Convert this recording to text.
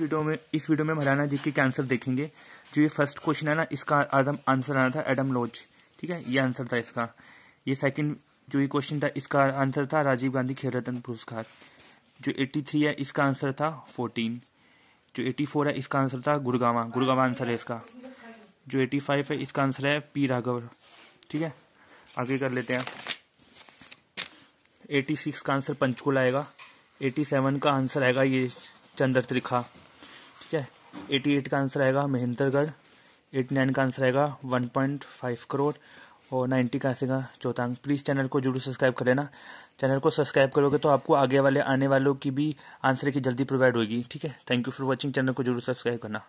video में इस video में हरियाणा जी के आंसर देखेंगे जो ये फर्स्ट क्वेश्चन है ना इसका आदम आंसर आना था एडम लॉज ठीक है ये आंसर था इसका ये सेकंड जो ये क्वेश्चन था इसका आंसर था राजीव गांधी खेल रत्न पुरस्कार जो 83 है इसका आंसर था 14 जो 84 है इसका आंसर था गुड़गावा गुड़गावा आंसर है इसका जो 85 है इसका आंसर है पी राघव ठीक है आगे कर लेते हैं एटी का आंसर पंचकूल आएगा एटी का आंसर आएगा ये चंद्र त्रिखा ठीक है एटी एट का आंसर आएगा महेंद्रगढ़ एटी नाइन का आंसर आएगा वन पॉइंट फाइव करोड़ और नाइन्टी का आएगा चौथांग प्लीज़ चैनल को जरूर सब्सक्राइब कर लेना चैनल को सब्सक्राइब करोगे तो आपको आगे वाले आने वालों की भी आंसर की जल्दी प्रोवाइड होगी ठीक है thank you for watching channel को जरूर सब्सक्राइब करना